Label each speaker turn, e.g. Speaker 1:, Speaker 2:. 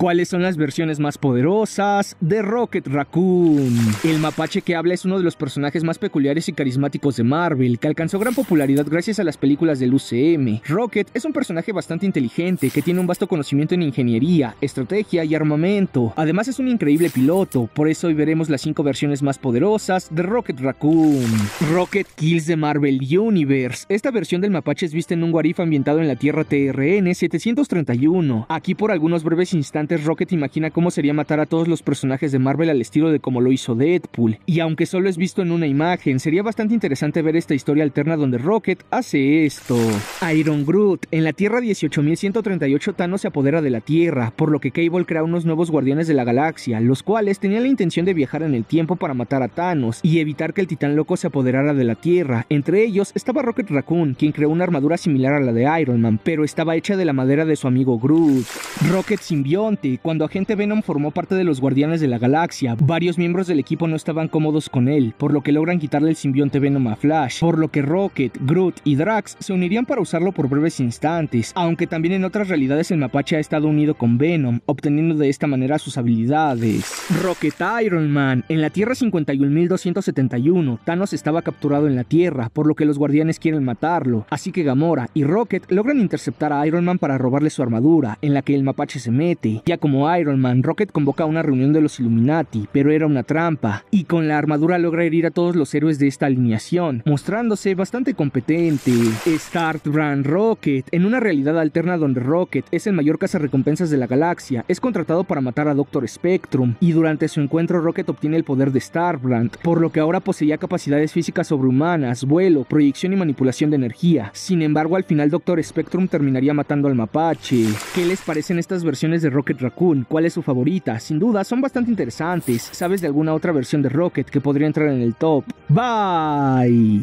Speaker 1: ¿Cuáles son las versiones más poderosas de Rocket Raccoon? El mapache que habla es uno de los personajes más peculiares y carismáticos de Marvel, que alcanzó gran popularidad gracias a las películas del UCM. Rocket es un personaje bastante inteligente, que tiene un vasto conocimiento en ingeniería, estrategia y armamento. Además es un increíble piloto, por eso hoy veremos las 5 versiones más poderosas de Rocket Raccoon. Rocket Kills de Marvel Universe. Esta versión del mapache es vista en un guarif ambientado en la Tierra TRN 731. Aquí por algunos breves instantes Rocket imagina cómo sería matar a todos los personajes de Marvel al estilo de como lo hizo Deadpool. Y aunque solo es visto en una imagen, sería bastante interesante ver esta historia alterna donde Rocket hace esto. Iron Groot. En la Tierra 18138 Thanos se apodera de la Tierra, por lo que Cable crea unos nuevos guardianes de la galaxia, los cuales tenían la intención de viajar en el tiempo para matar a Thanos y evitar que el titán loco se apoderara de la Tierra. Entre ellos estaba Rocket Raccoon, quien creó una armadura similar a la de Iron Man, pero estaba hecha de la madera de su amigo Groot. Rocket Symbiont cuando Agente Venom formó parte de los Guardianes de la Galaxia, varios miembros del equipo no estaban cómodos con él, por lo que logran quitarle el simbionte Venom a Flash, por lo que Rocket, Groot y Drax se unirían para usarlo por breves instantes, aunque también en otras realidades el mapache ha estado unido con Venom, obteniendo de esta manera sus habilidades. Rocket Iron Man. En la Tierra 51271, Thanos estaba capturado en la Tierra, por lo que los guardianes quieren matarlo, así que Gamora y Rocket logran interceptar a Iron Man para robarle su armadura, en la que el mapache se mete, como Iron Man, Rocket convoca una reunión de los Illuminati, pero era una trampa, y con la armadura logra herir a todos los héroes de esta alineación, mostrándose bastante competente. Start Brand Rocket, en una realidad alterna donde Rocket es el mayor cazarrecompensas de la galaxia, es contratado para matar a Doctor Spectrum, y durante su encuentro Rocket obtiene el poder de Starbrand, por lo que ahora poseía capacidades físicas sobrehumanas, vuelo, proyección y manipulación de energía. Sin embargo, al final Doctor Spectrum terminaría matando al mapache. ¿Qué les parecen estas versiones de Rocket Raccoon, cuál es su favorita, sin duda son bastante interesantes. ¿Sabes de alguna otra versión de Rocket que podría entrar en el top? Bye.